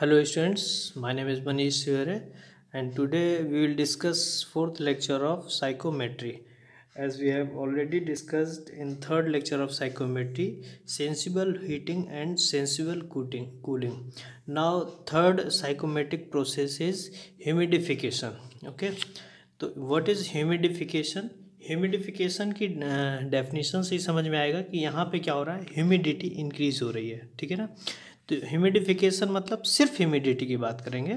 Hello students my name is Manish Siware and today we will discuss fourth lecture of psychrometry as we have already discussed in third lecture of psychrometry sensible heating and sensible cooling cooling now third psychrometric process is humidification okay तो what is humidification humidification की definition से ही समझ में आएगा कि यहाँ पर क्या हो रहा है ह्यूमिडिटी इंक्रीज हो रही है ठीक है ना तो ह्यूमिडिफिकेशन मतलब सिर्फ ह्यूमिडिटी की बात करेंगे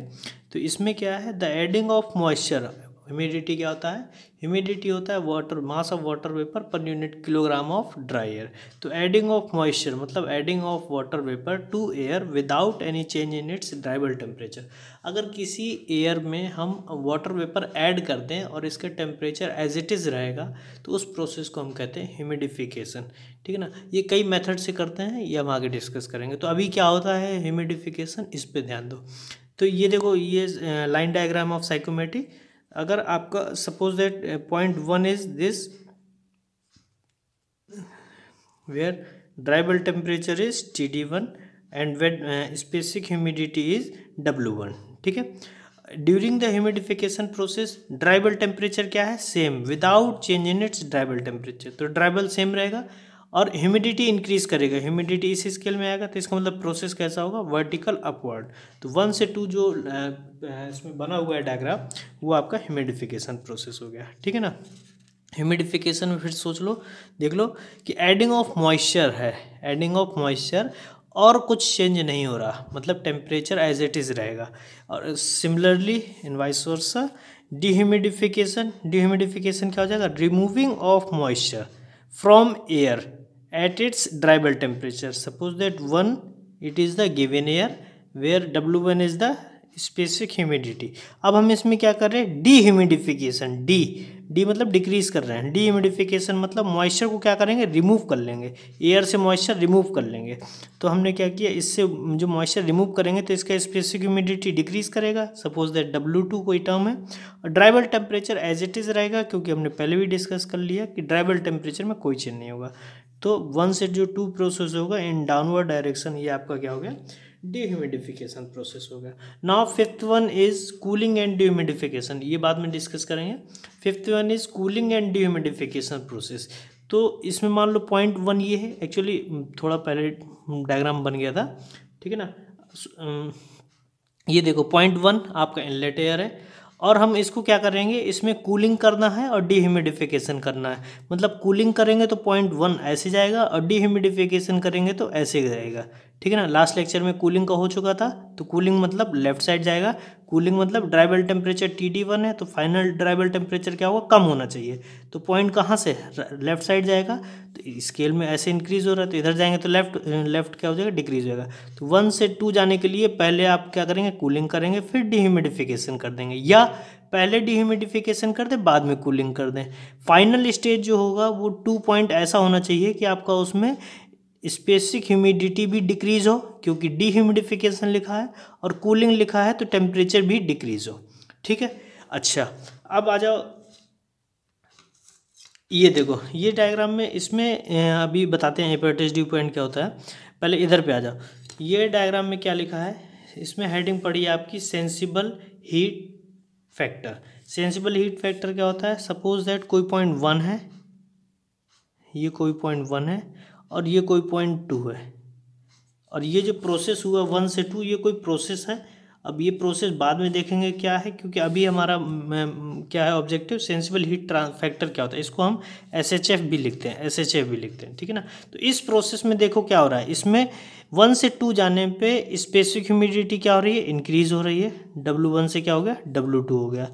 तो इसमें क्या है the adding of moisture humidity क्या होता है ह्यूमिडिटी होता है water mass of water vapour पर unit kilogram of dry air तो एडिंग ऑफ मॉइस्चर मतलब adding of water vapour to air without any change in its dry bulb temperature अगर किसी एयर में हम वाटर वेपर ऐड कर दें और इसका टेम्परेचर एज इट इज़ रहेगा तो उस प्रोसेस को हम कहते हैं ह्यूमिडिफिकेशन ठीक है ना ये कई मेथड से करते हैं ये हम आगे डिस्कस करेंगे तो अभी क्या होता है ह्यूमिडिफिकेशन इस पर ध्यान दो तो ये देखो ये लाइन डायग्राम ऑफ साइकोमेट्री अगर आपका suppose that point one is this where dry bulb temperature is T D one and wet specific humidity is W one ठीक है during the humidification process dry bulb temperature क्या है same without change in its dry bulb temperature तो dry bulb same रहेगा और humidity increase करेगा humidity इस scale में आएगा तो इसका मतलब प्रोसेस कैसा होगा वर्टिकल अपवर्ड तो वन से टू जो इसमें बना हुआ है डायग्राम वो आपका ह्यूमिडिफिकेशन प्रोसेस हो गया ठीक है ना ह्यूमिडिफिकेशन में फिर सोच लो देख लो कि एडिंग ऑफ मॉइस्चर है एडिंग ऑफ मॉइस्चर और कुछ चेंज नहीं हो रहा मतलब टेम्परेचर एज इट इज़ रहेगा और similarly in vice versa dehumidification dehumidification क्या हो जाएगा removing of moisture from air at its temperature temperature suppose that it it is the given air where w1 is the specific humidity अब हम इसमें क्या कर रहे हैं डी ह्यूमिडिफिकेशन डी डी मतलब डिक्रीज कर रहे हैं डी ह्यूमिडिफिकेशन मतलब मॉइस्चर को क्या करेंगे रिमूव कर लेंगे एयर से मॉइस्चर रिमूव कर लेंगे तो हमने क्या किया इससे जो मॉइस्चर रिमूव करेंगे तो इसका स्पेसिफिक ह्यूमिडिटी डिक्रीज करेगा सपोज दैट डब्ल्यू टू कोई टर्म है और dry bulb temperature as it is रहेगा क्योंकि हमने पहले भी डिस्कस कर लिया कि ड्राइबल टेम्परेचर में कोई चेंज नहीं होगा तो वन सेट जो टू प्रोसेस होगा इन डाउनवर्ड डायरेक्शन ये आपका क्या हो गया डिह्यूमिडिफिकेशन प्रोसेस हो गया now fifth one is cooling and dehumidification ये बाद में डिस्कस करेंगे fifth one is cooling and dehumidification process तो इसमें मान लो पॉइंट वन ये है एक्चुअली थोड़ा पहले डायग्राम बन गया था ठीक है ना ये देखो पॉइंट वन आपका इनलेट एयर है और हम इसको क्या करेंगे इसमें कूलिंग करना है और डिह्यूमिडिफिकेशन करना है मतलब कूलिंग करेंगे तो पॉइंट वन ऐसे जाएगा और डिह्यूमिडिफिकेशन करेंगे तो ऐसे जाएगा ठीक है ना लास्ट लेक्चर में कूलिंग का हो चुका था तो कूलिंग मतलब लेफ्ट साइड जाएगा कूलिंग मतलब ड्राइवल टेम्परेचर टी टी वन है तो फाइनल ड्राइवल टेम्परेचर क्या होगा कम होना चाहिए तो पॉइंट कहाँ से लेफ्ट साइड जाएगा तो स्केल में ऐसे इंक्रीज हो रहा है तो इधर जाएंगे तो लेफ्ट लेफ्ट क्या हो जाएगा डिक्रीज हो जाएगा तो वन से टू जाने के लिए पहले आप क्या करेंगे कूलिंग करेंगे फिर डिह्यूमिडिफिकेशन कर देंगे या पहले डिह्यूमिडिफिकेशन कर दें बाद में कूलिंग कर दें फाइनल स्टेज जो होगा वो टू पॉइंट ऐसा होना चाहिए कि आपका उसमें स्पेसिफिक ह्यूमिडिटी भी डिक्रीज हो क्योंकि डीह्यूमिडिफिकेशन लिखा है और कूलिंग लिखा है तो टेम्परेचर भी डिक्रीज हो ठीक है अच्छा अब आ जाओ ये देखो ये डायग्राम में इसमें अभी बताते हैं हेपेटाइटिस डी पॉइंट क्या होता है पहले इधर पे आ जाओ ये डायग्राम में क्या लिखा है इसमें हेडिंग पड़ी है आपकी sensible heat factor sensible heat factor क्या होता है सपोज दैट कोई पॉइंट वन है ये कोई पॉइंट वन है और ये कोई पॉइंट टू है और ये जो प्रोसेस हुआ वन से टू ये कोई प्रोसेस है अब ये प्रोसेस बाद में देखेंगे क्या है क्योंकि अभी हमारा क्या है ऑब्जेक्टिव सेंसिबल हीट फैक्टर क्या होता है इसको हम एस एच एफ भी लिखते हैं एस एच एफ भी लिखते हैं ठीक है ना तो इस प्रोसेस में देखो क्या हो रहा है इसमें वन से टू जाने पे स्पेसिफिक ह्यूमिडिटी क्या हो रही है इंक्रीज हो रही है डब्लू वन से क्या हो गया डब्लू टू हो गया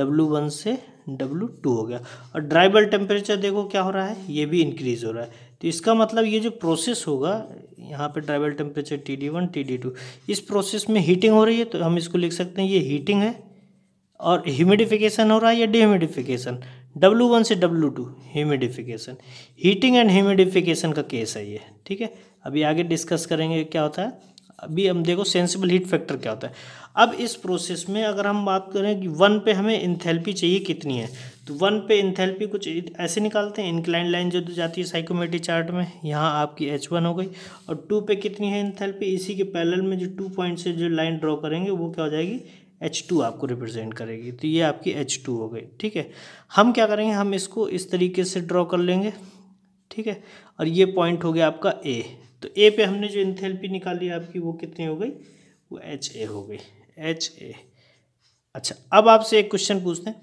डब्लू वन से डब्लू टू हो गया और ड्राइबल टेम्परेचर देखो क्या हो रहा है ये भी इंक्रीज हो रहा है तो इसका मतलब ये जो प्रोसेस होगा यहाँ पे dry bulb temperature T D one T D two इस प्रोसेस में हीटिंग हो रही है तो हम इसको लिख सकते हैं ये हीटिंग है और ह्यूमिडिफिकेशन हो रहा है या डिह्यूमिडिफिकेशन डब्लू वन से W two humidification heating and humidification का केस है ये ठीक है अभी आगे डिस्कस करेंगे क्या होता है अभी हम देखो सेंसिबल हीट फैक्टर क्या होता है अब इस प्रोसेस में अगर हम बात करें कि वन पे हमें इंथेल्पी चाहिए कितनी है तो वन पे इंथेल्पी कुछ ऐसे निकालते हैं इंक्लाइन लाइन जो जाती है साइकोमेट्री चार्ट में यहाँ आपकी एच वन हो गई और टू पे कितनी है इंथेल्पी इसी के पैरेलल में जो टू पॉइंट से जो लाइन ड्रॉ करेंगे वो क्या हो जाएगी एच टू आपको रिप्रेजेंट करेगी तो ये आपकी एच टू हो गई ठीक है हम क्या करेंगे हम इसको इस तरीके से ड्रॉ कर लेंगे ठीक है और ये पॉइंट हो गया आपका ए तो ए पे हमने जो इंथेल्पी निकाली आपकी वो कितनी हो गई वो एच ए हो गई एच ए अच्छा अब आपसे एक क्वेश्चन पूछते हैं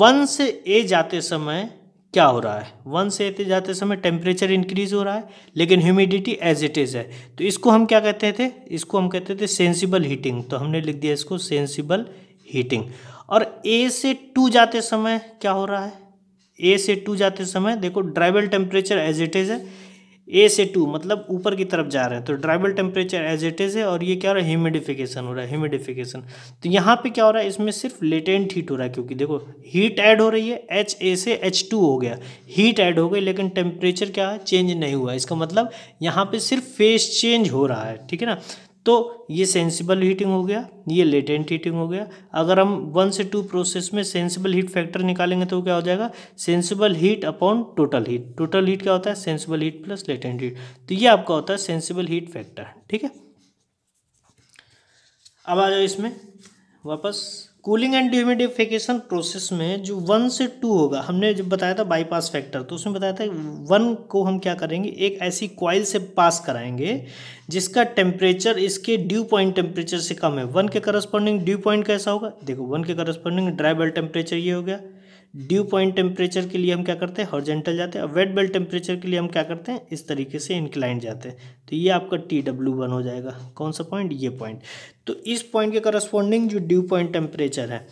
वन से ए जाते समय क्या हो रहा है वन से ए जाते समय टेम्परेचर इंक्रीज हो रहा है लेकिन ह्यूमिडिटी एज इट इज़ है तो इसको हम क्या कहते थे इसको हम कहते थे सेंसिबल हीटिंग तो हमने लिख दिया इसको सेंसिबल हीटिंग और ए से टू जाते समय क्या हो रहा है ए से टू जाते समय देखो ड्राइवल टेम्परेचर एज इट इज़ है ए से टू मतलब ऊपर की तरफ जा रहे हैं तो dry bulb temperature as it is है और ये क्या हो रहा है ह्यूमिडिफिकेशन हो रहा है ह्यूमिडिफिकेशन तो यहाँ पे क्या हो रहा है इसमें सिर्फ लेटेंट हीट हो रहा है क्योंकि देखो हीट ऐड हो रही है एच ए से एच टू हो गया हीट ऐड हो गई लेकिन टेम्परेचर क्या है चेंज नहीं हुआ इसका मतलब यहाँ पर सिर्फ फेस चेंज हो रहा है ठीक है ना तो ये सेंसिबल हीटिंग हो गया ये लेटेंट हीटिंग हो गया अगर हम वन से टू प्रोसेस में सेंसिबल हीट फैक्टर निकालेंगे तो क्या हो जाएगा sensible heat upon total heat total heat क्या होता है sensible heat plus latent heat तो ये आपका होता है सेंसिबल हीट फैक्टर ठीक है अब आ जाओ इसमें वापस कूलिंग एंड ह्यूमिडिफिकेशन प्रोसेस में जो वन से टू होगा हमने जब बताया था बाईपास फैक्टर तो उसमें बताया था वन को हम क्या करेंगे एक ऐसी क्वाइल से पास कराएंगे जिसका टेम्परेचर इसके ड्यू पॉइंट टेम्परेचर से कम है वन के करस्पॉन्डिंग ड्यू पॉइंट कैसा होगा देखो वन के करस्पॉन्डिंग ड्राई बेल्ट टेम्परेचर ये हो गया ड्यू पॉइंट टेम्परेचर के लिए हम क्या करते हैं हॉर्जेंटल जाते हैं और वेट बेल्ट टेम्परेचर के लिए हम क्या करते हैं इस तरीके से इंक्लाइन जाते हैं तो ये आपका टी डब्ल्यू वन हो जाएगा कौन सा पॉइंट ये पॉइंट तो इस पॉइंट के करस्पॉन्डिंग जो ड्यू पॉइंट टेम्परेचर है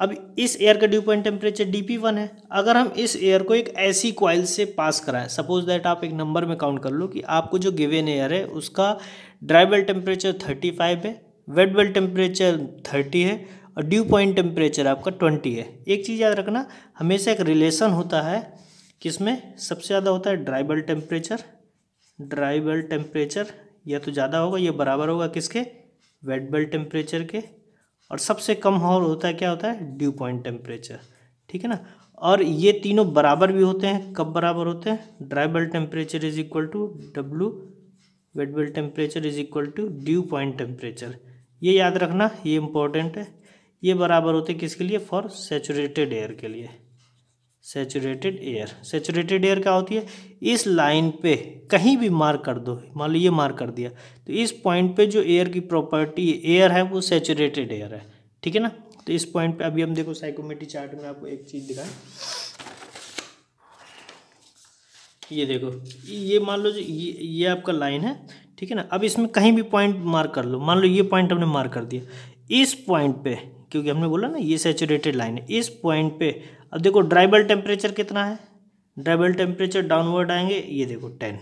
अब इस एयर का dew point temperature D P one है अगर हम इस एयर को एक ऐसी क्वाइल से पास कराएं सपोज दैट आप एक नंबर में काउंट कर लो कि आपको जो गिवेन एयर है उसका dry bulb temperature thirty five है वेट बेल्ट टेम्परेचर थर्टी है और ड्यू पॉइंट टेम्परेचर आपका ट्वेंटी है एक चीज़ याद रखना हमेशा एक रिलेशन होता है किसमें सबसे ज़्यादा होता है ड्राइबल टेम्परेचर ड्राइबल टेम्परेचर या तो ज़्यादा होगा या बराबर होगा किसके वेट बल टेम्परेचर के और सबसे कम और होता है क्या होता है ड्यू पॉइंट टेम्परेचर ठीक है ना और ये तीनों बराबर भी होते हैं कब बराबर होते हैं dry temperature is equal to W wet bulb temperature is equal to dew point temperature ये याद रखना ये इंपॉर्टेंट है ये बराबर होते किसके लिए फॉर सेचुरेटेड एयर के लिए सेचुरेटेड एयर सेचुरेटेड एयर क्या होती है इस लाइन पे कहीं भी मार्क कर दो मान लो ये मार्क कर दिया तो इस पॉइंट पे जो एयर की प्रॉपर्टी एयर है वो सेचुरेटेड एयर है ठीक है ना तो इस पॉइंट पे अभी हम देखो साइकोमेट्री चार्ट में आपको एक चीज़ दिखाएं ये देखो ये मान लो जो ये ये आपका लाइन है ठीक है ना अब इसमें कहीं भी पॉइंट मार्क कर लो मान लो ये पॉइंट हमने मार्क कर दिया इस पॉइंट पे क्योंकि हमने बोला ना ये सेचुरेटेड लाइन है इस पॉइंट पे अब देखो ड्राइबल टेम्परेचर कितना है ड्राइबल टेम्परेचर डाउनवर्ड आएंगे ये देखो टेन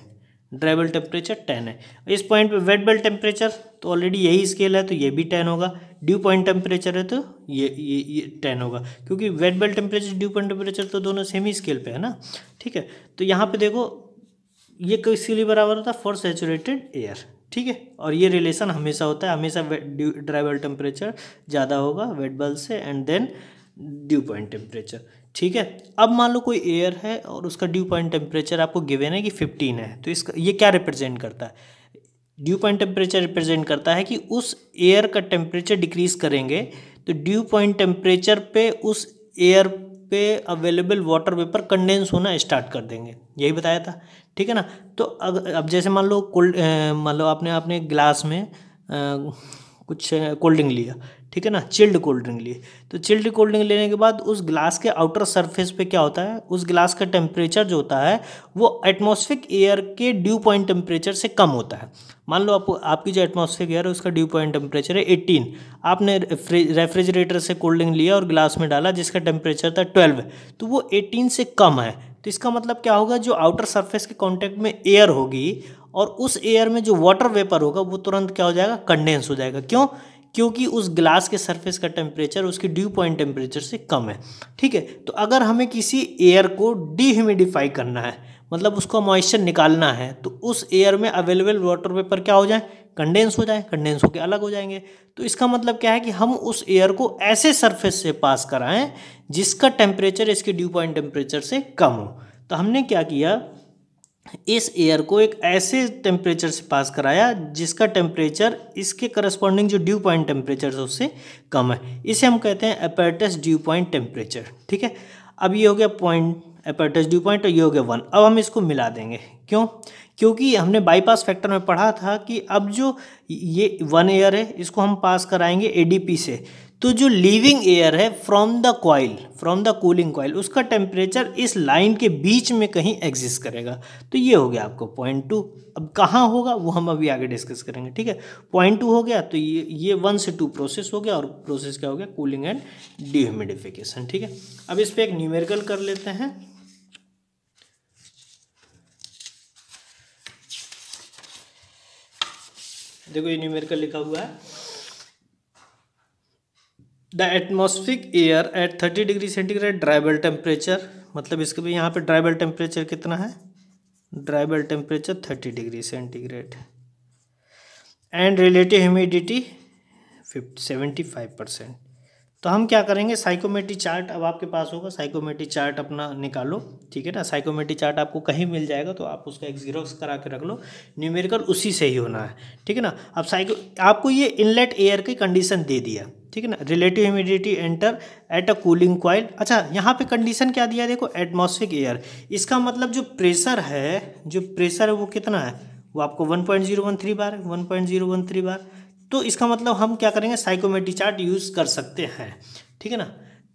ड्राइबल टेम्परेचर टेन है इस पॉइंट पे वेट बेल्ट टेम्परेचर तो ऑलरेडी यही स्केल है तो ये भी टेन होगा ड्यू पॉइंट टेम्परेचर है तो ये ये ये टेन होगा क्योंकि wet bulb temperature dew point temperature तो दोनों सेम ही स्केल पे है ना ठीक है तो यहाँ पे देखो ये किसके लिए बराबर होता है फॉर सेचुरेटेड एयर ठीक है और ये रिलेशन हमेशा होता है हमेशा ड्राई बल्ब टेम्परेचर ज़्यादा होगा वेट बल्ब से and then dew point temperature ठीक है अब मान लो कोई एयर है और उसका ड्यू पॉइंट टेम्परेचर आपको गिवेन है कि फिफ्टीन है तो इसका ये क्या रिप्रेजेंट करता है ड्यू पॉइंट टेम्परेचर रिप्रेजेंट करता है कि उस एयर का टेम्परेचर डिक्रीज करेंगे तो ड्यू पॉइंट टेम्परेचर पे उस एयर पे अवेलेबल वाटर वेपर कंडेंस होना स्टार्ट कर देंगे यही बताया था ठीक है ना तो अग, अब जैसे मान लो कोल्ड मान लो आपने आपने ग्लास में आ, कुछ कोल्ड ड्रिंक लिया ठीक है ना चिल्ड कोल्ड ड्रिंक लिए तो चिल्ड कोल्ड ड्रिंक लेने के बाद उस ग्लास के आउटर सरफेस पे क्या होता है उस ग्लास का टेम्परेचर जो होता है वो एटमोस्फिक एयर के ड्यू पॉइंट टेम्परेचर से कम होता है मान लो आप आपकी जो एटमोस्फिक एयर है उसका ड्यू पॉइंट टेम्परेचर है एट्टीन आपने रेफ्रिजरेटर से कोल्ड ड्रिंक लिया और ग्लास में डाला जिसका टेम्परेचर था ट्वेल्व तो वो एटीन से कम है तो इसका मतलब क्या होगा जो आउटर सरफेस के कॉन्टैक्ट में एयर होगी और उस एयर में जो वाटर वेपर होगा वो तुरंत क्या हो जाएगा कंडेंस हो जाएगा क्यों क्योंकि उस ग्लास के सरफेस का टेम्परेचर उसकी ड्यू पॉइंट टेम्परेचर से कम है ठीक है तो अगर हमें किसी एयर को डिह्यूमिडिफाई करना है मतलब उसका मॉइस्चर निकालना है तो उस एयर में अवेलेबल वाटर वेपर क्या हो जाए कंडेंस हो जाए कंडेंस होकर अलग हो जाएंगे तो इसका मतलब क्या है कि हम उस एयर को ऐसे सरफेस से पास कराएं जिसका टेम्परेचर इसके ड्यू पॉइंट टेम्परेचर से कम हो तो हमने क्या किया इस एयर को एक ऐसे टेम्परेचर से पास कराया जिसका टेम्परेचर इसके करस्पॉन्डिंग जो ड्यू पॉइंट टेम्परेचर है उससे कम है इसे हम कहते हैं अपर्टस ड्यू पॉइंट टेम्परेचर ठीक है अब ये हो गया पॉइंट अपर्टस ड्यू पॉइंट और ये हो गया वन अब हम इसको मिला देंगे क्यों क्योंकि हमने बाईपास फैक्टर में पढ़ा था कि अब जो ये वन एयर है इसको हम पास कराएंगे पी से तो जो लीविंग एयर है from the coil from the cooling coil उसका टेम्परेचर इस लाइन के बीच में कहीं एग्जिस्ट करेगा तो ये हो गया आपको पॉइंट टू अब कहाँ होगा वो हम अभी आगे डिस्कस करेंगे ठीक है पॉइंट टू हो गया तो ये ये वन से टू प्रोसेस हो गया और प्रोसेस क्या हो गया कूलिंग एंड डिह्यूमिडिफिकेशन ठीक है अब इस पर एक न्यूमेरिकल कर लेते हैं देखो ये न्यूमेरिकल लिखा हुआ है the atmospheric air at thirty degree centigrade dry bulb temperature मतलब इसके भी यहाँ पे ड्राइबल टेम्परेचर कितना है dry bulb temperature thirty degree centigrade and relative humidity fifty seventy five percent तो हम क्या करेंगे साइकोमेट्री चार्ट अब आपके पास होगा साइकोमेट्री चार्ट अपना निकालो ठीक है ना साइकोमेट्री चार्ट आपको कहीं मिल जाएगा तो आप उसका एक जीरोक्स करा के रख लो न्यूमेरिकल उसी से ही होना है ठीक है ना अब साइको आपको ये इनलेट एयर की कंडीशन दे दिया ठीक है ना relative humidity enter at a cooling coil अच्छा यहाँ पे कंडीशन क्या दिया देखो एटमोसफिक एयर इसका मतलब जो प्रेशर है जो प्रेशर है वो कितना है वो आपको थ्री बार थ्री बार तो इसका मतलब हम क्या करेंगे साइकोमेट्री चार्ट यूज़ कर सकते हैं ठीक है ना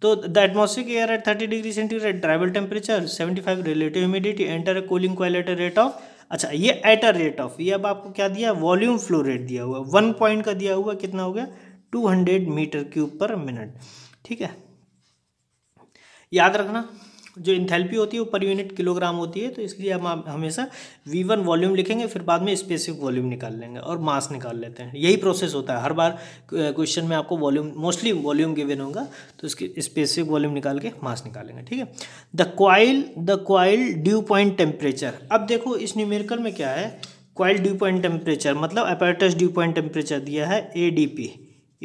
तो the atmospheric air at thirty degree centigrade ड्राइवल temperature seventy five relative humidity enter cooling quality rate of अच्छा ये एट अ रेट ऑफ ये अब आपको क्या दिया वॉल्यूम फ्लो रेट दिया हुआ वन पॉइंट का दिया हुआ कितना हो गया two hundred metre cube per minute ठीक है याद रखना जो इंथेल्पी होती है वो पर यूनिट किलोग्राम होती है तो इसलिए हम हमेशा वी वन वॉल्यूम लिखेंगे फिर बाद में स्पेसिफिक वॉल्यूम निकाल लेंगे और मास निकाल लेते हैं यही प्रोसेस होता है हर बार क्वेश्चन में आपको वॉल्यूम मोस्टली वॉल्यूम गिवन होगा तो इसकी स्पेसिफिक वॉल्यूम निकाल के मास निकालेंगे ठीक है the coil the coil dew point temperature अब देखो इस न्यूमेरिकल में क्या है क्वाइल ड्यू पॉइंट टेम्परेचर मतलब अपरेटस ड्यू पॉइंट टेम्परेचर दिया है A D P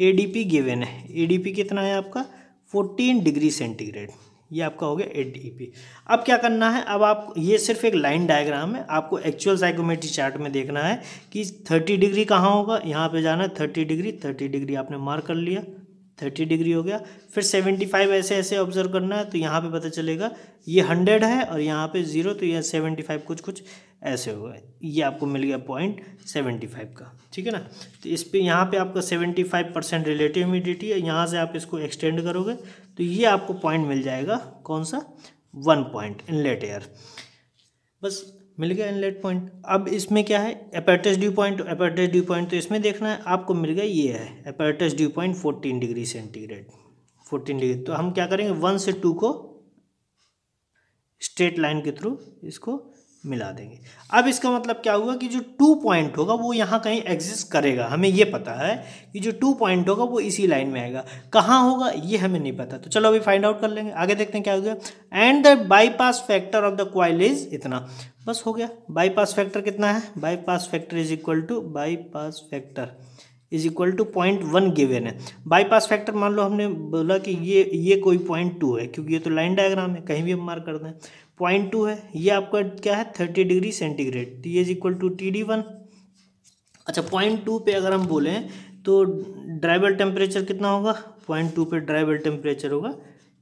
A D P given है ए डी पी कितना है आपका फोर्टीन डिग्री सेंटीग्रेड ये आपका हो गया एट पी e अब क्या करना है अब आप ये सिर्फ एक लाइन डायग्राम है आपको एक्चुअल साइकोमेट्री चार्ट में देखना है कि थर्टी डिग्री कहाँ होगा यहाँ पे जाना है थर्टी डिग्री थर्टी डिग्री आपने मार्क कर लिया थर्टी डिग्री हो गया फिर सेवेंटी फाइव ऐसे ऐसे ऑब्जर्व करना है तो यहाँ पे पता चलेगा ये हंड्रेड है और यहाँ पे ज़ीरो तो यह सेवेंटी फाइव कुछ कुछ ऐसे गए ये आपको मिल गया पॉइंट सेवेंटी फाइव का ठीक है ना तो इस पर यहाँ पे आपका seventy five percent relative humidity है यहाँ से आप इसको एक्सटेंड करोगे तो ये आपको पॉइंट मिल जाएगा कौन सा वन पॉइंट इनलेट एयर बस मिल गया इनलेट पॉइंट अब इसमें क्या है apparatus dew point apparatus dew point तो इसमें देखना है आपको मिल गया ये है apparatus dew point fourteen degree centigrade fourteen degree तो हम क्या करेंगे वन से टू को स्ट्रेट लाइन के थ्रू इसको मिला देंगे अब इसका मतलब क्या हुआ कि जो टू पॉइंट होगा वो यहाँ कहीं एग्जिस्ट करेगा हमें ये पता है कि जो टू पॉइंट होगा वो इसी लाइन में आएगा कहाँ होगा ये हमें नहीं पता तो चलो अभी फाइंड आउट कर लेंगे आगे देखते हैं क्या हो गया and the bypass factor of the coil is इतना बस हो गया बाईपास फैक्टर कितना है bypass factor is equal to bypass factor is equal to point one given है बाईपास फैक्टर मान लो हमने बोला कि ये ये कोई पॉइंट टू है क्योंकि ये तो लाइन डायग्राम है कहीं भी हम मार्क कर दें पॉइंट टू है ये आपका क्या है thirty degree centigrade T is equal to T D one अच्छा पॉइंट टू पे अगर हम बोलें तो ड्राइवल टेम्परेचर कितना होगा पॉइंट टू पे ड्राइवल टेम्परेचर होगा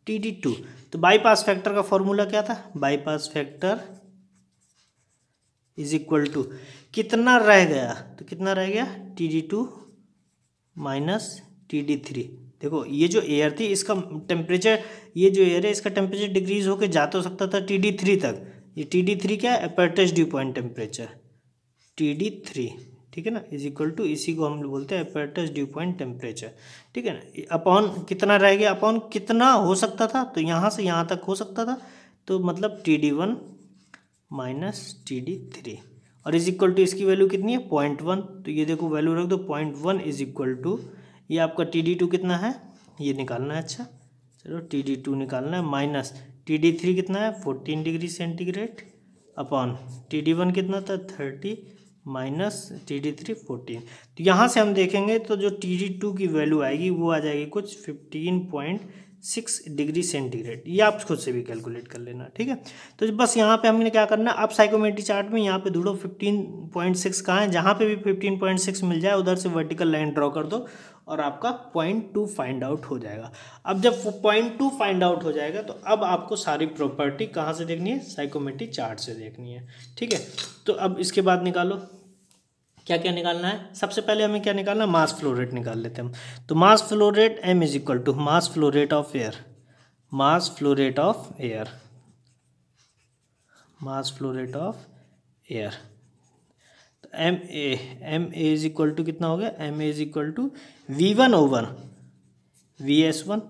टी डी टू तो बाईपास फैक्टर का फॉर्मूला क्या था bypass factor is equal to कितना रह गया तो कितना रह गया T D two minus T D three देखो ये जो एयर थी इसका टेम्परेचर ये जो एयर है इसका टेम्परेचर डिक्रीज होकर जा तो सकता था टी डी थ्री तक ये टी डी थ्री क्या है apparatus dew point temperature T D three ठीक है ना इज इक्वल टू इसी को हम बोलते हैं अपर्टस ड्यू पॉइंट टेम्परेचर ठीक है ना अपॉन कितना रह गया अपॉन कितना हो सकता था तो यहाँ से यहाँ तक हो सकता था तो मतलब T D one minus T D three और इज इक्वल टू इसकी वैल्यू कितनी है पॉइंट वन तो ये देखो वैल्यू रख दो point one is equal to ये आपका टी डी टू कितना है ये निकालना है अच्छा चलो टी डी टू निकालना है माइनस टी डी थ्री कितना है fourteen degree centigrade upon T D one कितना था thirty minus T D three fourteen तो यहाँ से हम देखेंगे तो जो टी डी टू की वैल्यू आएगी वो आ जाएगी कुछ fifteen point six degree centigrade ये आप खुद से भी कैलकुलेट कर लेना ठीक है तो बस यहाँ पे हमने क्या करना अब साइकोमेट्री चार्ट में यहाँ पे ढूंढो फिफ्टीन पॉइंट सिक्स कहाँ है जहाँ पे भी फिफ्टीन पॉइंट सिक्स मिल जाए उधर से वर्टिकल लाइन ड्रॉ कर दो और आपका पॉइंट टू फाइंड आउट हो जाएगा अब जब पॉइंट टू फाइंड आउट हो जाएगा तो अब आपको सारी प्रॉपर्टी कहाँ से देखनी है साइकोमेट्री चार्ट से देखनी है ठीक है तो अब इसके बाद निकालो क्या क्या निकालना है सबसे पहले हमें क्या निकालना है मास फ्लो रेट निकाल लेते हैं हम तो mass flow rate M is equal to mass flow rate of air mass flow rate of air mass flow rate of air तो M A M A is equal to कितना हो गया M A is equal to V one over V S one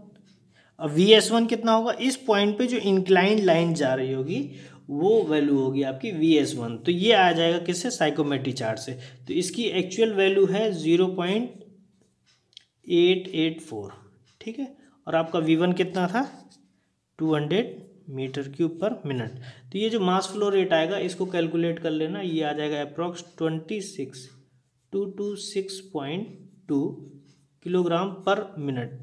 अब V S one कितना होगा इस point पे जो इंक्लाइंड लाइन जा रही होगी वो वैल्यू होगी आपकी वी एस वन तो ये आ जाएगा किससे साइकोमेट्री चार्ट से तो इसकी एक्चुअल वैल्यू है zero point eight eight four ठीक है और आपका वी वन कितना था two hundred metre cube per minute तो ये जो मास फ्लो रेट आएगा इसको कैलकुलेट कर लेना ये आ जाएगा approx twenty six two two six point two kilogram per minute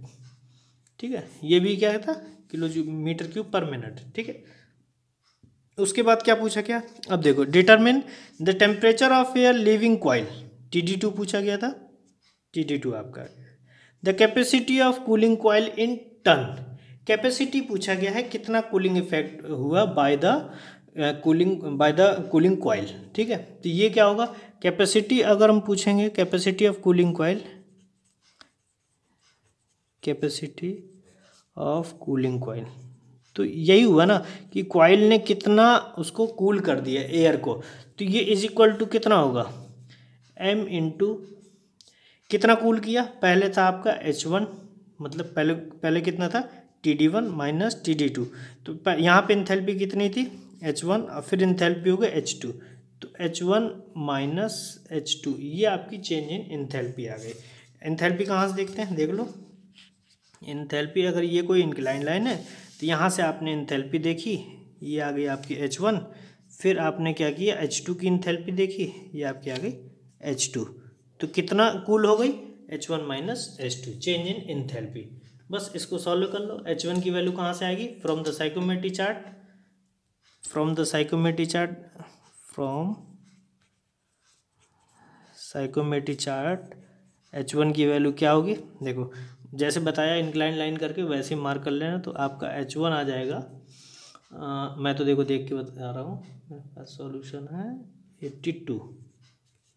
ठीक है ये भी क्या है था kilo metre cube per minute ठीक है उसके बाद क्या पूछा क्या अब देखो determine the temperature of air leaving coil T D two पूछा गया था टी डी टू आपका the capacity of cooling coil in ton capacity पूछा गया है कितना कूलिंग इफेक्ट हुआ by the cooling by the cooling coil ठीक है तो ये क्या होगा कैपेसिटी अगर हम पूछेंगे capacity of cooling coil capacity of cooling coil तो यही हुआ ना कि क्वाइल ने कितना उसको कूल कर दिया एयर को तो ये इज इक्वल टू कितना होगा एम इंटू कितना कूल किया पहले था आपका एच वन मतलब पहले पहले कितना था T D one minus T D two तो यहाँ पे इंथेल्पी कितनी थी एच वन और फिर इंथेल्पी हो गया एच टू तो H one minus H two ये आपकी चेंज इन इंथेल्पी आ गई इंथेल्पी कहाँ से देखते हैं देख लो इंथेल्पी अगर ये कोई इंक्लाइन लाइन है तो यहाँ से आपने इंथेलपी देखी ये आ गई आपकी एच वन फिर आपने क्या किया एच टू की इंथेलपी देखी ये आपकी आ गई एच टू तो कितना कूल हो गई H one minus H two change in enthalpy बस इसको सॉल्व कर लो एच वन की वैल्यू कहाँ से आएगी from the psychrometry chart from the psychrometry chart from psychrometry chart H one की वैल्यू क्या होगी देखो जैसे बताया इंक्लाइन लाइन करके वैसे ही मार्क कर लेना तो आपका एच वन आ जाएगा आ, मैं तो देखो देख के बता रहा हूँ मेरे पास सॉल्यूशन है एट्टी टू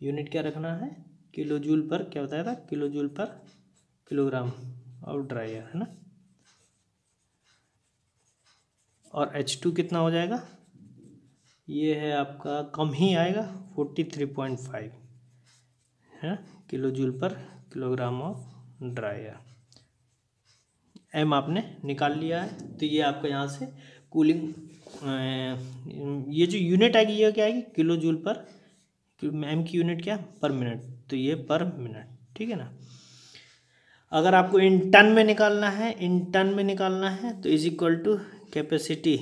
यूनिट क्या रखना है किलो जूल पर क्या बताया था किलो जूल पर किलोग्राम और ड्राइयर है ना और एच टू कितना हो जाएगा ये है आपका कम ही आएगा फोर्टी थ्री पॉइंट फाइव है kilo joule per kilogram of dry air M आपने निकाल लिया है तो ये आपका यहाँ से कूलिंग ये जो यूनिट आएगी ये क्या आएगी किलो जूल पर एम की यूनिट क्या पर मिनट तो ये पर मिनट ठीक है ना अगर आपको इन टन में निकालना है इन टन में निकालना है तो is equal to capacity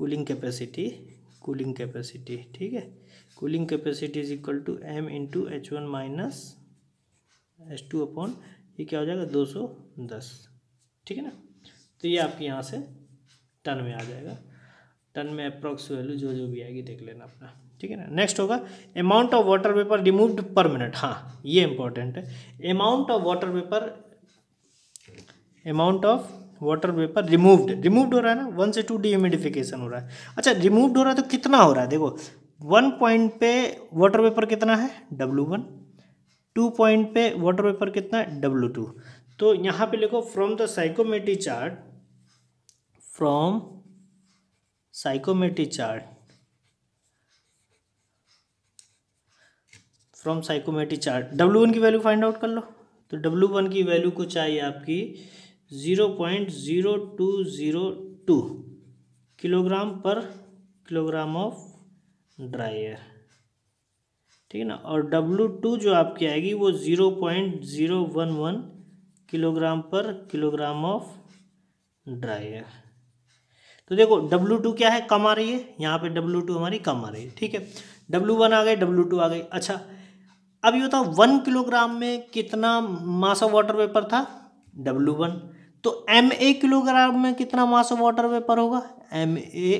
cooling capacity cooling capacity ठीक है cooling capacity is equal to M into H one minus H two upon ये क्या हो जाएगा दो सौ दस ठीक है ना तो ये आपके यहाँ से टन में आ जाएगा टन में अप्रोक्स वैल्यू जो जो भी आएगी देख लेना अपना ठीक है ना नेक्स्ट होगा amount of water vapour removed per minute हाँ ये इंपॉर्टेंट है amount of water vapour amount of water vapour removed removed हो रहा है ना वन से टू डिह्यूमिडिफिकेशन हो रहा है अच्छा रिमूव्ड हो रहा है तो कितना हो रहा है देखो वन पॉइंट पे वाटर पेपर कितना है डब्लू वन टू पॉइंट पे वाटर पेपर कितना है डब्लू टू तो यहाँ पे लिखो from the psychrometry chart from psychrometry chart from psychrometry chart W one की वैल्यू फाइंड आउट कर लो तो डब्ल्यू वन की वैल्यू को चाहिए आपकी zero point zero two zero two kilogram per kilogram of dry air ठीक है ना और टू जो आपकी आएगी वो zero point zero one one kilogram per kilogram of dry air तो देखो डब्लू टू क्या है कम आ रही है यहाँ पे डब्लू टू हमारी कम आ रही है ठीक है डब्लू वन आ गए डब्लू टू आ गई अच्छा अब ये होता वन किलोग्राम में कितना मास ऑफ वाटर वेपर था डब्लू वन तो एम ए किलोग्राम में कितना मास ऑफ वाटर वेपर होगा M A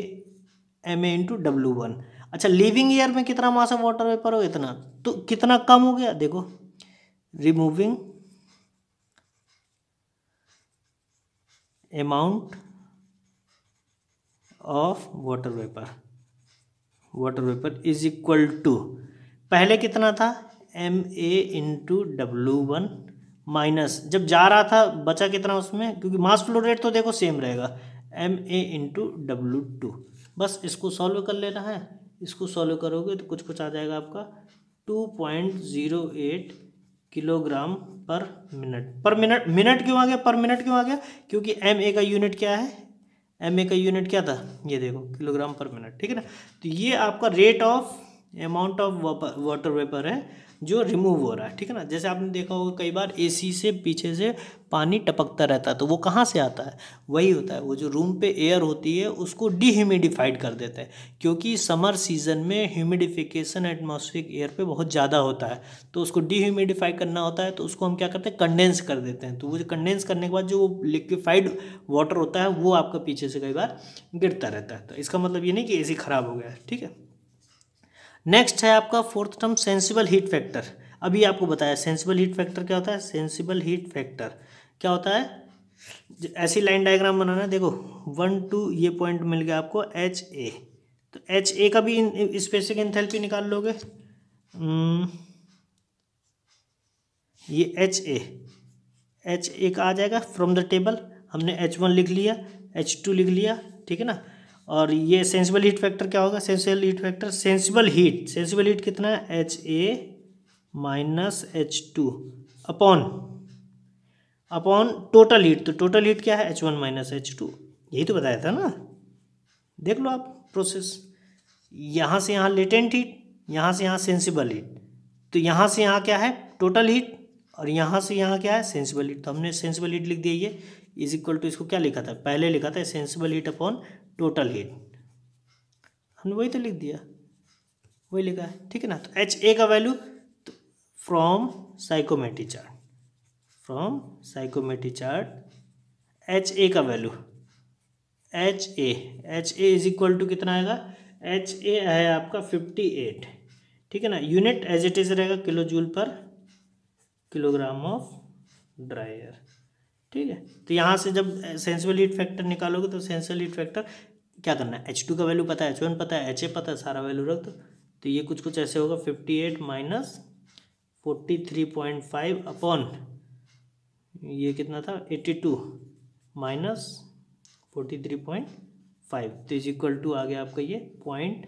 M A into W one अच्छा लिविंग ईयर में कितना मास ऑफ वाटर वेपर होगा इतना तो कितना कम हो गया देखो removing amount of water vapor water vapor is equal to पहले कितना था M A into W one minus जब जा रहा था बचा कितना उसमें क्योंकि मास फ्लो रेट तो देखो सेम रहेगा M A into W two बस इसको सॉल्व कर लेना है इसको सॉल्व करोगे तो कुछ कुछ आ जाएगा आपका two point zero eight kilogram per minute per minute minute क्यों आ गया पर मिनट क्यों आ गया क्योंकि एम ए का यूनिट क्या है एम ए का यूनिट क्या था ये देखो किलोग्राम पर मिनट ठीक है ना तो ये आपका rate of amount of water vapour है जो रिमूव हो रहा है ठीक है ना जैसे आपने देखा होगा कई बार एसी से पीछे से पानी टपकता रहता है तो वो कहाँ से आता है वही होता है वो जो रूम पे एयर होती है उसको डिह्यूमिडिफाइड कर देते हैं क्योंकि समर सीजन में ह्यूमिडिफिकेशन एटमोसफिक एयर पे बहुत ज़्यादा होता है तो उसको डिह्यूमिडिफाई करना होता है तो उसको हम क्या करते हैं कंडेंस कर देते हैं तो वो कंडेंस करने के बाद जो लिक्विफाइड वाटर होता है वो आपका पीछे से कई बार गिरता रहता है तो इसका मतलब ये नहीं कि ए ख़राब हो गया ठीक है नेक्स्ट है आपका fourth term sensible heat factor अभी आपको बताया सेंसिबल हीट फैक्टर क्या होता है सेंसिबल हीट फैक्टर क्या होता है ऐसी लाइन डायग्राम बनाना है देखो वन टू ये पॉइंट मिल गया आपको एच ए तो एच ए का भी स्पेसिफिक इंथेल्पी निकाल लोगे hmm. ये एच ए एच ए का आ जाएगा फ्रॉम द टेबल हमने एच वन लिख लिया एच टू लिख लिया ठीक है ना और ये सेंसिबल हीट फैक्टर क्या होगा sensible heat factor sensible heat sensible heat कितना है H A minus H two upon upon total heat तो टोटल हीट क्या है H one minus H two यही तो बताया था ना देख लो आप प्रोसेस यहाँ से यहाँ लेटेंट हीट यहाँ से यहाँ सेंसिबल हीट तो यहाँ से यहाँ क्या है टोटल हीट और यहाँ से यहाँ क्या है सेंसिबल हीट तो हमने सेंसिबल हीट लिख दिया ये इज इक्वल टू इसको क्या लिखा था पहले लिखा था sensible heat upon total heat हमने वही तो लिख दिया वही लिखा है ठीक है ना तो एच ए का वैल्यू तो from psychrometry chart from psychrometry chart H A का value H A H A is equal to कितना आएगा एच ए है आपका फिफ्टी एट ठीक है ना यूनिट एज इट इज रहेगा kilo joule per kilogram of dry air ठीक है तो यहाँ से जब सेंसिबल हीट फैक्टर निकालोगे तो सेंसिबल हीट फैक्टर क्या करना है एच टू का वैल्यू पता है एच वन पता है एच ए पता है सारा वैल्यू रख दो तो ये कुछ कुछ ऐसे होगा fifty eight minus forty three point five upon ये कितना था eighty two minus forty three point five तो इज इक्वल टू आ गया आपका ये पॉइंट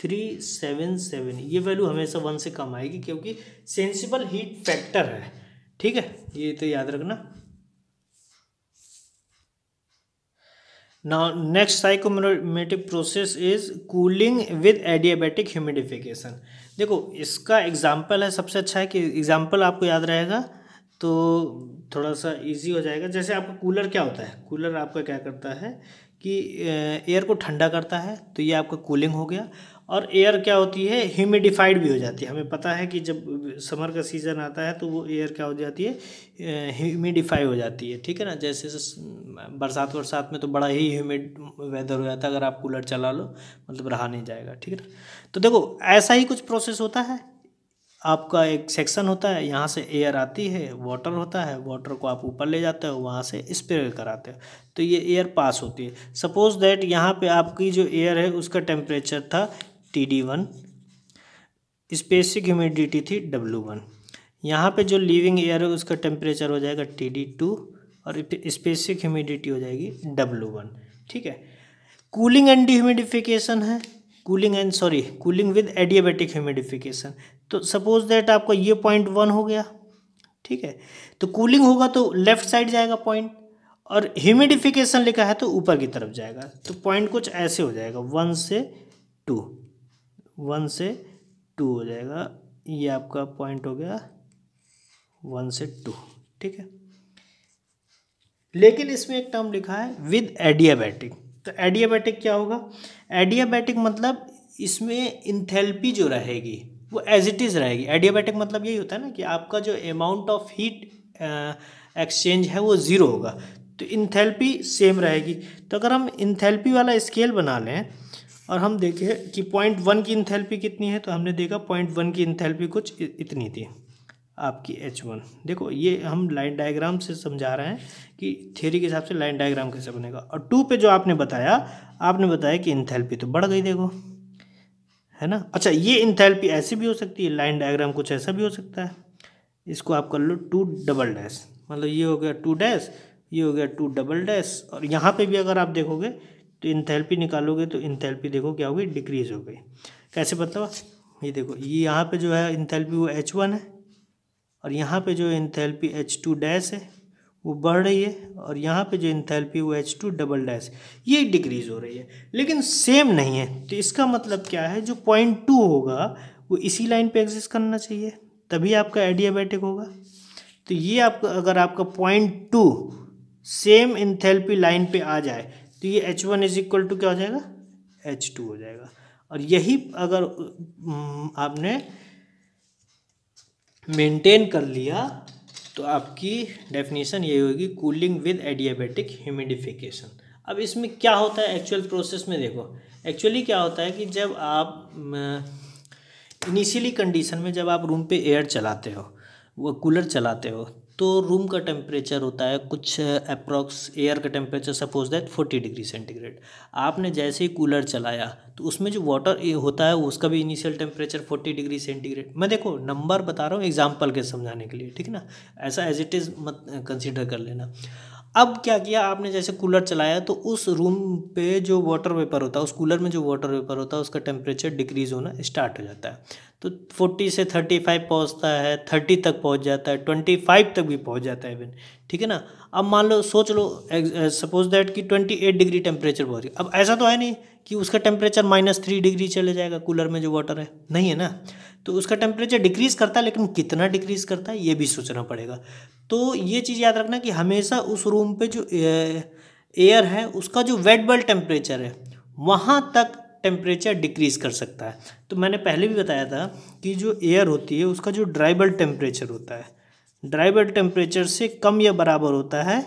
थ्री सेवन सेवन ये वैल्यू हमेशा वन से कम आएगी क्योंकि सेंसिबल हीट फैक्टर है ठीक है ये तो याद रखना now next psychrometric process is cooling with adiabatic humidification देखो इसका एग्जाम्पल है सबसे अच्छा है कि एग्जाम्पल आपको याद रहेगा तो थोड़ा सा इजी हो जाएगा जैसे आपका कूलर क्या होता है कूलर आपका क्या करता है कि एयर को ठंडा करता है तो ये आपका कूलिंग हो गया और एयर क्या होती है ह्यूमिडिफाइड भी हो जाती है हमें पता है कि जब समर का सीज़न आता है तो वो एयर क्या हो जाती है ह्यूमिडिफाई हो जाती है ठीक है ना जैसे बरसात बरसात में तो बड़ा ही ह्यूमिड वेदर हो जाता है अगर आप कूलर चला लो मतलब रहा नहीं जाएगा ठीक है ना तो देखो ऐसा ही कुछ प्रोसेस होता है आपका एक सेक्शन होता है यहाँ से एयर आती है वाटर होता है वाटर को आप ऊपर ले जाते हो वहाँ से स्प्रे कराते हो तो ये एयर पास होती है सपोज़ दैट यहाँ पे आपकी जो एयर है उसका टेम्परेचर था T D one specific humidity थी डब्लू वन यहाँ पर जो लिविंग एयर है उसका टेम्परेचर हो जाएगा टी डी टू और स्पेसिक ह्यूमिडिटी हो जाएगी डब्लू वन ठीक है कूलिंग एंड डिह्यूमिडिफिकेशन है cooling and sorry cooling with adiabatic humidification तो सपोज दैट आपका ये पॉइंट वन हो गया ठीक है तो कूलिंग होगा तो लेफ्ट साइड जाएगा पॉइंट और ह्यूमिडिफिकेशन लिखा है तो ऊपर की तरफ जाएगा तो पॉइंट कुछ ऐसे हो जाएगा वन से टू वन से टू हो जाएगा ये आपका पॉइंट हो गया वन से टू ठीक है लेकिन इसमें एक टर्म लिखा है विद एडियाबैटिक तो एडियाबैटिक क्या होगा एडियाबैटिक मतलब इसमें इंथेल्पी जो रहेगी वो एज इट इज़ रहेगी एडियाबैटिक मतलब यही होता है ना कि आपका जो अमाउंट ऑफ हीट एक्सचेंज है वो ज़ीरो होगा तो इंथेल्पी सेम रहेगी तो अगर हम इंथेल्पी वाला स्केल बना लें और हम देखे कि पॉइंट वन की इंथेल्पी कितनी है तो हमने देखा पॉइंट वन की इंथेल्पी कुछ इतनी थी आपकी एच वन देखो ये हम लाइन डायग्राम से समझा रहे हैं कि थ्योरी के हिसाब से लाइन डायग्राम कैसे बनेगा और टू पे जो आपने बताया आपने बताया कि इंथेल्पी तो बढ़ गई देखो है ना अच्छा ये इंथेल्पी ऐसी भी हो सकती है लाइन डायग्राम कुछ ऐसा भी हो सकता है इसको आप कर लो टू डबल डैश मतलब ये हो गया टू डैश ये हो गया टू डबल डैश और यहाँ पे भी अगर आप देखोगे तो इंथेल्पी निकालोगे तो इंथेल्पी देखो क्या होगी डिक्रीज हो गई कैसे पता ये देखो ये यहाँ पे जो है इंथेल्पी वो एच वन है और यहाँ पे जो इंथेल्पी एच टू डैश है वो बढ़ रही है और यहाँ पे जो इंथेल्पी वो एच टू डबल डैश ये डिक्रीज हो रही है लेकिन सेम नहीं है तो इसका मतलब क्या है जो पॉइंट टू होगा वो इसी लाइन पे एग्जिस्ट करना चाहिए तभी आपका एडियाबैटिक होगा तो ये आपका अगर आपका point two same enthalpy line पे आ जाए तो ये H one is equal to क्या हो जाएगा एच टू हो जाएगा और यही अगर हम्म, आपने मेंटेन कर लिया तो आपकी डेफिनेशन ये होगी कूलिंग विद एडियाबेटिक ह्यूमिडिफिकेशन अब इसमें क्या होता है एक्चुअल प्रोसेस में देखो एक्चुअली क्या होता है कि जब आप इनिशियली कंडीशन में जब आप रूम पे एयर चलाते हो वो कूलर चलाते हो तो रूम का टेम्परेचर होता है कुछ अप्रॉक्स एयर का temperature suppose that forty degree centigrade आपने जैसे ही कूलर चलाया तो उसमें जो वाटर होता है उसका भी initial temperature forty degree centigrade मैं देखो नंबर बता रहा हूँ एग्जाम्पल के समझाने के लिए ठीक है ना ऐसा एज इट इज़ मत कंसिडर कर लेना अब क्या किया आपने जैसे कूलर चलाया तो उस रूम पे जो वाटर वेपर होता है उस कूलर में जो वाटर वेपर होता है उसका टेम्परेचर डिक्रीज़ होना स्टार्ट हो जाता है तो फोर्टी से थर्टी फाइव पहुँचता है थर्टी तक पहुँच जाता है ट्वेंटी फाइव तक भी पहुँच जाता है इवन ठीक है ना अब मान लो सोच लो सपोज दैट uh, कि ट्वेंटी एट डिग्री टेम्परेचर पहुँच गया अब ऐसा तो है नहीं कि उसका टेम्परेचर माइनस थ्री डिग्री चले जाएगा कूलर में जो वाटर है नहीं है ना तो उसका टेम्परेचर डिक्रीज़ करता है लेकिन कितना डिक्रीज़ करता है ये भी सोचना पड़ेगा तो ये चीज़ याद रखना कि हमेशा उस रूम पर जो एयर uh, है उसका जो वेट बल्ब टेम्परेचर है वहाँ तक टेम्परेचर डिक्रीज़ कर सकता है तो मैंने पहले भी बताया था कि जो एयर होती है उसका जो ड्राइबल टेम्परेचर होता है ड्राइबल टेम्परेचर से कम या बराबर होता है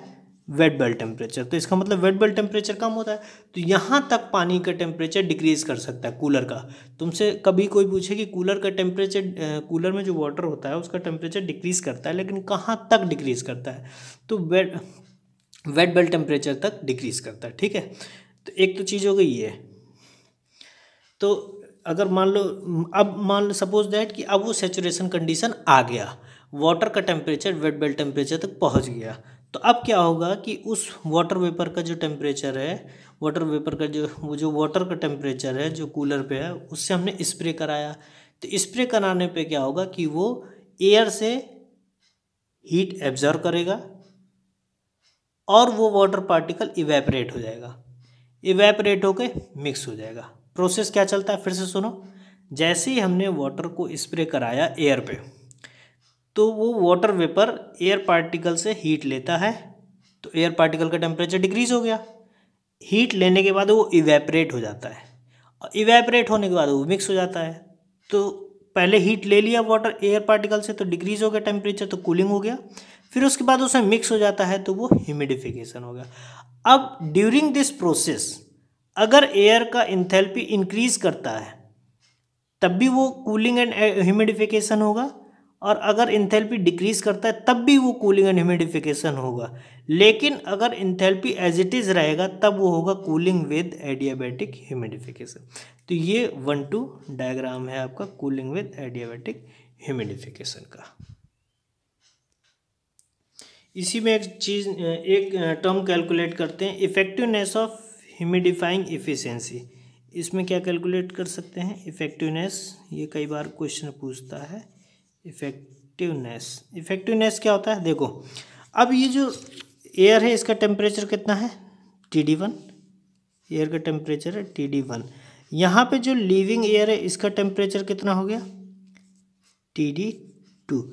वेट बेल्ट टेम्परेचर तो इसका मतलब वेट बेल्ट टेम्परेचर कम होता है तो यहाँ तक पानी का टेम्परेचर डिक्रीज कर सकता है कूलर का तुमसे कभी कोई पूछे कि कूलर का टेम्परेचर कूलर में जो वाटर होता है उसका टेम्परेचर डिक्रीज करता है लेकिन कहाँ तक डिक्रीज करता है तो वेट वेट बेल्ट टेम्परेचर तक डिक्रीज करता है ठीक है तो एक तो चीज़ हो गई ये तो अगर मान लो अब मान लो सपोज दैट कि अब वो सेचुरेशन कंडीशन आ गया वाटर का टेम्परेचर वेट बेल्ट टेम्परेचर तक पहुंच गया तो अब क्या होगा कि उस वाटर वेपर का जो टेम्परेचर है वाटर वेपर का जो वो जो वाटर का टेम्परेचर है जो कूलर पे है उससे हमने स्प्रे कराया तो स्प्रे कराने पे क्या होगा कि वो एयर से हीट एब्जॉर्व करेगा और वो वाटर पार्टिकल इवेपरेट हो जाएगा इवेपरेट होकर मिक्स हो जाएगा प्रोसेस क्या चलता है फिर से सुनो जैसे ही हमने वाटर को स्प्रे कराया एयर पे तो वो वाटर वेपर एयर पार्टिकल से हीट लेता है तो एयर पार्टिकल का टेम्परेचर डिक्रीज हो गया हीट लेने के बाद वो इवेपरेट हो जाता है और इवेपरेट होने के बाद वो मिक्स हो जाता है तो पहले हीट ले लिया वाटर एयर पार्टिकल से तो डिक्रीज हो गया टेम्परेचर तो कूलिंग हो गया फिर उसके बाद उसमें मिक्स हो जाता है तो वो ह्यूमिडिफिकेशन हो गया अब ड्यूरिंग दिस प्रोसेस अगर एयर का इंथेल्पी इंक्रीज करता है तब भी वो कूलिंग एंड ह्यूमिडिफिकेशन होगा और अगर इंथेल्पी डिक्रीज करता है तब भी वो कूलिंग एंड ह्यूमिडिफिकेशन होगा लेकिन अगर इंथेल्पी एज इट इज़ रहेगा तब वो होगा कूलिंग विद एडियाबैटिक ह्यूमिडिफिकेशन तो ये वन टू डायग्राम है आपका कूलिंग विद एडियाबैटिक ह्यूमिडिफिकेशन का इसी में एक चीज़ एक टर्म कैलकुलेट करते हैं इफेक्टिवनेस ऑफ ह्यूमिडिफाइंग इफिशेंसी इसमें क्या कैलकुलेट कर सकते हैं इफेक्टिवनेस ये कई बार क्वेश्चन पूछता है इफेक्टिवनेस इफेक्टिवनेस क्या होता है देखो अब ये जो एयर है इसका टेम्परेचर कितना है टी डी वन एयर का टेम्परेचर है टी डी वन यहाँ पर जो लिविंग एयर है इसका टेम्परेचर कितना हो गया टी डी टू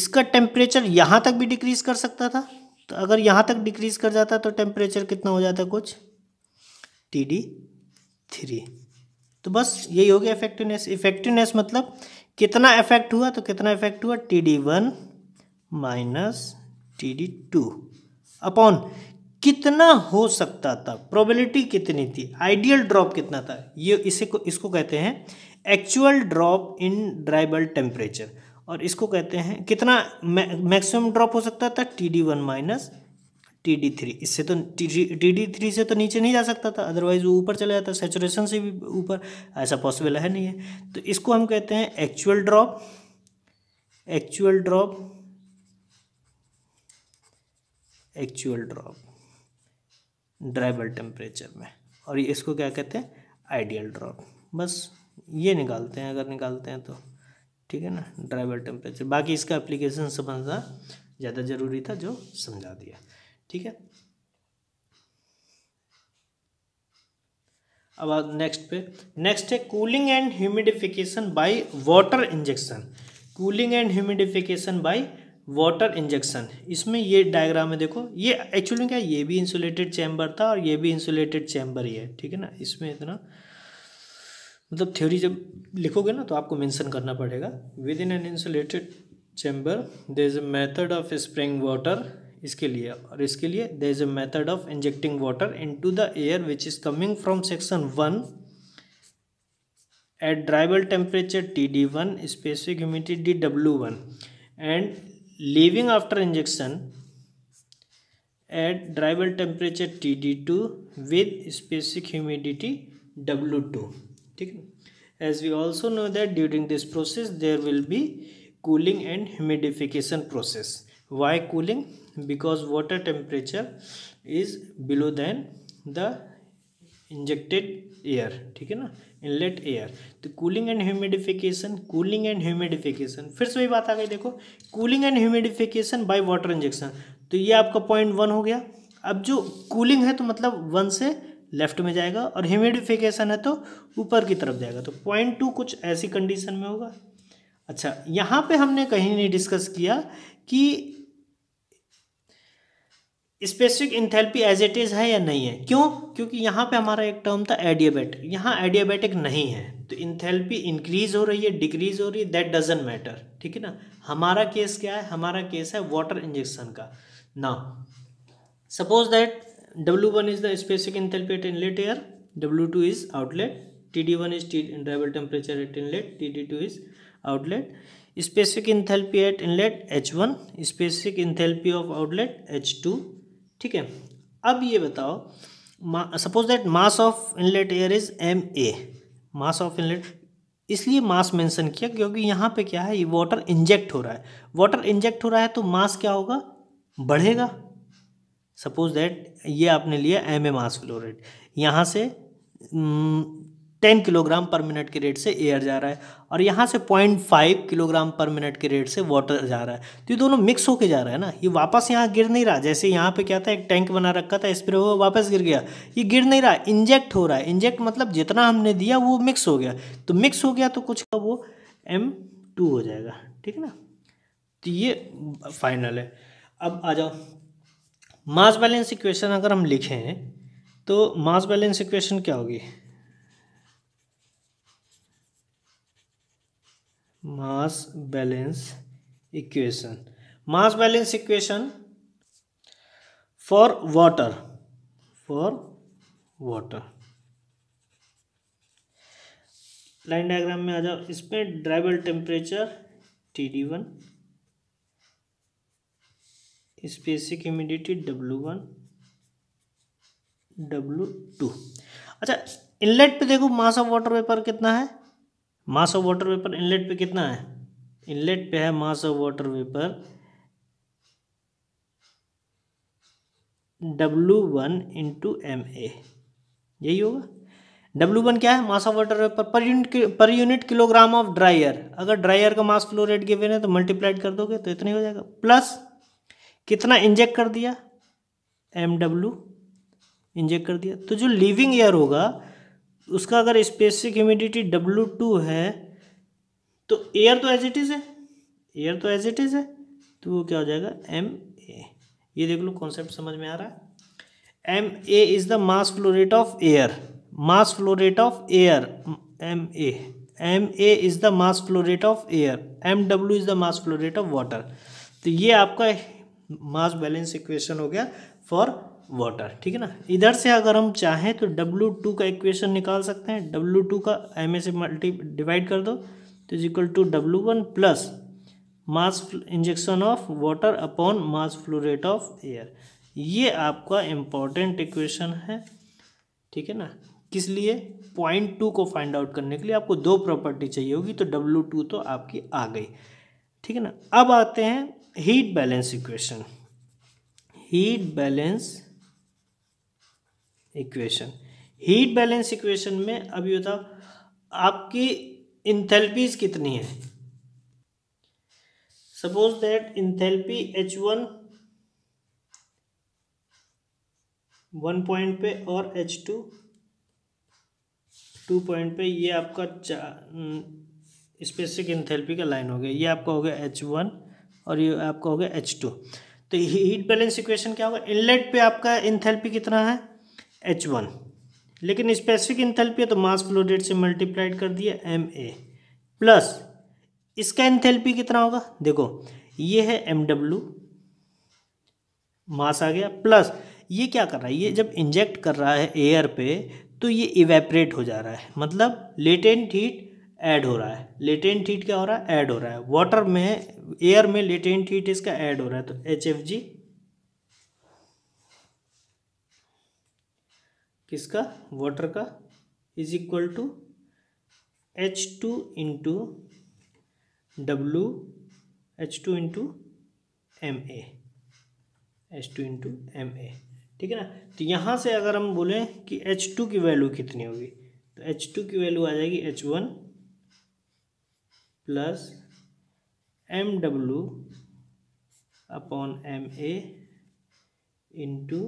इसका टेम्परेचर यहाँ तक भी डिक्रीज कर सकता था तो अगर यहाँ तक डिक्रीज कर जाता तो टेम्परेचर कितना हो जाता कुछ टी डी थ्री तो बस यही हो गया इफेक्टिवनेस इफेक्टिवनेस मतलब कितना इफेक्ट हुआ तो कितना इफेक्ट हुआ T D one minus T D two upon कितना हो सकता था प्रोबेबिलिटी कितनी थी आइडियल ड्रॉप कितना था ये इसे को इसको कहते हैं actual drop in dry bulb temperature और इसको कहते हैं कितना मैक्सिमम ड्रॉप हो सकता था T D one minus T D three इससे तो टी डी थ्री से तो नीचे नहीं जा सकता था अदरवाइज़ वो ऊपर चला जाता सेचुरेशन से भी ऊपर ऐसा पॉसिबल है नहीं है तो इसको हम कहते हैं actual drop actual drop actual drop ड्राइवल टेम्परेचर में और इसको क्या कहते हैं आइडियल ड्रॉप बस ये निकालते हैं अगर निकालते हैं तो ठीक है ना ड्राइवल टेम्परेचर बाकी इसका एप्लीकेशन समझना ज़्यादा ज़रूरी था जो समझा दिया ठीक है अब नेक्स्ट पे नेक्स्ट है cooling and humidification by water injection cooling and humidification by water injection इसमें ये डायग्राम है देखो ये एक्चुअली क्या ये भी इंसुलेटेड चैम्बर था और ये भी इंसुलेटेड चैम्बर ही है ठीक है ना इसमें इतना मतलब थ्योरी जब लिखोगे ना तो आपको मेंशन करना पड़ेगा within an insulated chamber there is a method of spraying water इसके लिए और इसके लिए there is a method of injecting water into the air which is coming from section one at dry bulb temperature T D one specific humidity D W leaving after injection at drybul temperature TD2 with specific humidity W2 ठीक as we also know that during this process there will be cooling and humidification process why cooling because water temperature is below than the injected air ठीक है ना inlet air तो cooling and humidification cooling and humidification फिर से वही बात आ गई देखो cooling and humidification by water injection तो ये आपका पॉइंट वन हो गया अब जो कूलिंग है तो मतलब वन से लेफ्ट में जाएगा और ह्यूमिडिफिकेशन है तो ऊपर की तरफ जाएगा तो पॉइंट टू कुछ ऐसी कंडीशन में होगा अच्छा यहाँ पे हमने कहीं नहीं डिस्कस किया कि specific enthalpy as it is है या नहीं है क्यों क्योंकि यहाँ पे हमारा एक टर्म था एडियाबेटिक यहाँ एडियाबेटिक नहीं है तो इंथेल्पी इंक्रीज हो रही है डिक्रीज हो रही है दैट डजेंट मैटर ठीक है ना हमारा केस क्या है हमारा केस है वाटर इंजेक्शन का ना suppose that W one is the specific enthalpy at inlet air W two is outlet T D one is T ड्राइवल temperature at inlet T D two is outlet specific enthalpy at inlet H one specific enthalpy of outlet H two ठीक है अब ये बताओ suppose that mass of inlet air is M A mass of inlet इसलिए mass mention किया क्योंकि यहाँ पे क्या है ये वाटर इंजेक्ट हो रहा है वाटर इंजेक्ट हो रहा है तो मास क्या होगा बढ़ेगा सपोज दैट ये आपने लिया M A mass flow rate यहाँ से टेन किलोग्राम पर मिनट के रेट से एयर जा रहा है और यहाँ से point five kilogram per minute के रेट से वाटर जा रहा है तो ये दोनों मिक्स होके जा रहा है ना ये वापस यहाँ गिर नहीं रहा जैसे यहाँ पे क्या था एक टैंक बना रखा था स्प्रे हुआ वापस गिर गया ये गिर नहीं रहा इंजेक्ट हो रहा है इंजेक्ट मतलब जितना हमने दिया वो मिक्स हो गया तो मिक्स हो गया तो कुछ का वो एम टू हो जाएगा ठीक है ना तो ये फाइनल है अब आ जाओ मास बैलेंस इक्वेशन अगर हम लिखें तो मास बैलेंस इक्वेशन क्या होगी mass balance equation mass balance equation for water for water line diagram में आ जाओ इसमें ड्राइवल temperature T D one specific humidity W one W two अच्छा इनलेट पे देखो मास ऑफ वाटर वेपर कितना है mass of water vapour inlet पे कितना है इनलेट पे है mass of water vapour W one into M A यही होगा डब्लू वन क्या है मास ऑफ वाटर वेपर पर यूनिट पर यूनिट किलोग्राम ऑफ ड्रायर अगर ड्रायर का मास फ्लो रेट गिवन है तो मल्टीप्लाइड कर दोगे तो इतने हो जाएगा प्लस कितना इंजेक्ट कर दिया एम डब्ल्यू इंजेक्ट कर दिया तो जो लिविंग एयर होगा उसका अगर स्पेसिफिक ह्यूमिडिटी डब्ल्यू टू है तो एयर तो एज इट इज़ है एयर तो एज इट इज़ है तो वो क्या हो जाएगा एम ए ये देख लो कॉन्सेप्ट समझ में आ रहा है M A is the mass flow rate of air mass flow rate of air M A M A is the mass flow rate of air M W is the mass flow rate of water तो ये आपका मास balance equation हो गया for water ठीक है ना इधर से अगर हम चाहें तो डब्ल्यू टू का इक्वेशन निकाल सकते हैं डब्ल्यू टू का एम ए से मल्टी डिवाइड कर दो तो is equal to W one plus mass injection of water upon mass flow rate of air ये आपका इम्पॉर्टेंट इक्वेशन है ठीक है ना किस लिए पॉइंट टू को फाइंड आउट करने के लिए आपको दो प्रॉपर्टी चाहिए होगी तो डब्ल्यू टू तो आपकी आ गई ठीक है ना अब आते हैं heat balance equation heat balance equation heat balance equation में अब ये आपकी इंथेल्पीज कितनी है suppose that enthalpy H one one point पे और एच टू टू पॉइंट पे ये आपका स्पेसिफिक हम्म, इंथेल्पी का लाइन हो गया ये आपका हो गया एच वन और ये आपका हो गया एच टू तो हीट बैलेंस इक्वेशन क्या होगा इनलेट पे आपका इंथेल्पी कितना है एच वन लेकिन स्पेसिफिक इंथेल्पी है तो मास फ्लो रेट से मल्टीप्लाइड कर दिया एम ए प्लस इसका इंथेल्पी कितना होगा देखो ये है एम डब्ल्यू मास आ गया प्लस ये क्या कर रहा है ये जब इंजेक्ट कर रहा है एयर पे तो ये इवेपरेट हो जा रहा है मतलब लेटेंट हीट ऐड हो रहा है लेटेंट हीट क्या हो रहा है ऐड हो रहा है वाटर में एयर में लेटेंट हीट इसका ऐड हो रहा है तो एच एफ जी किसका वाटर का is equal to H two into W H two into M A H two into M A ठीक है ना तो यहाँ से अगर हम बोलें कि एच टू की वैल्यू कितनी होगी तो एच टू की वैल्यू आ जाएगी H one plus M W upon M A into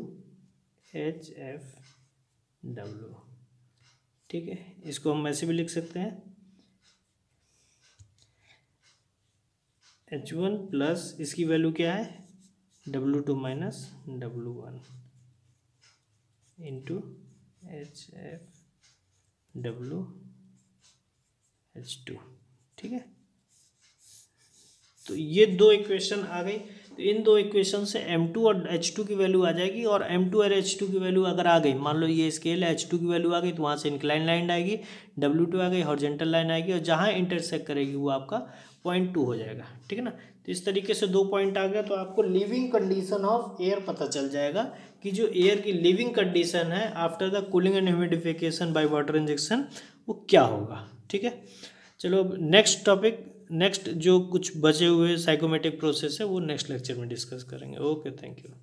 H F W ठीक है इसको हम ऐसे भी लिख सकते हैं एच वन प्लस इसकी वैल्यू क्या है W two minus W one into H F W H two ठीक है तो ये दो इक्वेशन आ गई तो इन दो इक्वेशन से M2 और H2 की वैल्यू आ जाएगी और M2 और H2 की वैल्यू अगर आ गई मान लो ये स्केल है H2 की वैल्यू आ गई तो वहाँ से इंक्लाइन लाइन आएगी W2 आ गई हॉर्जेंटल लाइन आएगी और जहाँ इंटरसेक्ट करेगी वो आपका पॉइंट टू हो जाएगा ठीक है ना तो इस तरीके से दो पॉइंट आ गया तो आपको लिविंग कंडीशन ऑफ एयर पता चल जाएगा कि जो एयर की लिविंग कंडीशन है after the cooling and humidification by water injection वो क्या होगा ठीक है चलो नेक्स्ट टॉपिक नेक्स्ट जो कुछ बचे हुए साइकोमेटिक प्रोसेस है वो नेक्स्ट लेक्चर में डिस्कस करेंगे ओके थैंक यू